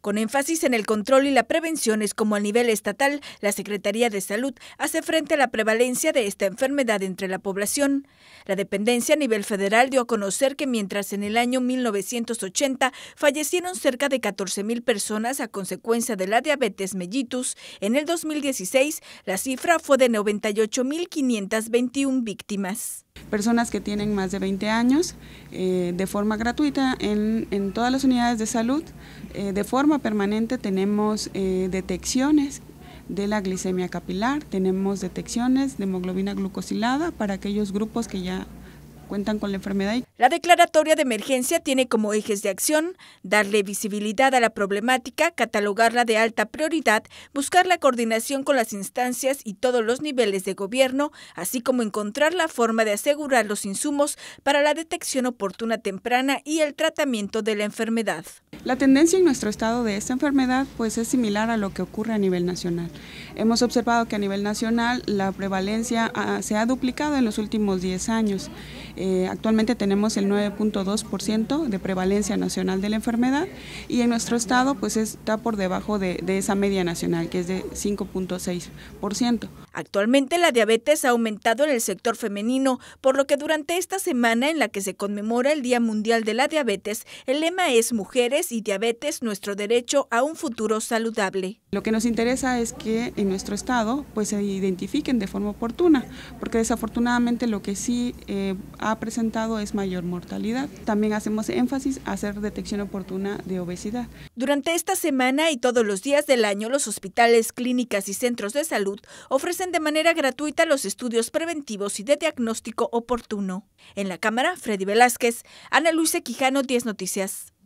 Con énfasis en el control y la prevención es como a nivel estatal, la Secretaría de Salud hace frente a la prevalencia de esta enfermedad entre la población. La dependencia a nivel federal dio a conocer que mientras en el año 1980 fallecieron cerca de 14.000 personas a consecuencia de la diabetes mellitus, en el 2016 la cifra fue de 98.521 víctimas personas que tienen más de 20 años eh, de forma gratuita en, todas las unidades de salud, eh, de forma permanente tenemos eh, detecciones de la glicemia capilar, tenemos detecciones de hemoglobina glucosilada para aquellos grupos que ya cuentan con la enfermedad. La declaratoria de emergencia tiene como ejes de acción darle visibilidad a la problemática, catalogarla de alta prioridad, buscar la coordinación con las instancias y todos los niveles de gobierno, así como encontrar la forma de asegurar los insumos para la detección oportuna temprana y el tratamiento de la enfermedad. La tendencia en nuestro estado de esta enfermedad pues es similar a lo que ocurre a nivel nacional. Hemos observado que a nivel nacional la prevalencia ah, se ha duplicado en los últimos 10 años. Eh, actualmente tenemos el 9.2% de prevalencia nacional de la enfermedad y en nuestro estado pues está por debajo de, de esa media nacional que es de 5.6%. Actualmente la diabetes ha aumentado en el sector femenino, por lo que durante esta semana en la que se conmemora el Día Mundial de la Diabetes, el lema es Mujeres y Diabetes, nuestro derecho a un futuro saludable. Lo que nos interesa es que en nuestro estado pues, se identifiquen de forma oportuna, porque desafortunadamente lo que sí eh, ha presentado es mayor mortalidad. También hacemos énfasis a hacer detección oportuna de obesidad. Durante esta semana y todos los días del año, los hospitales, clínicas y centros de salud ofrecen de manera gratuita los estudios preventivos y de diagnóstico oportuno. En la Cámara, Freddy Velázquez, Ana Luisa Quijano, 10 Noticias.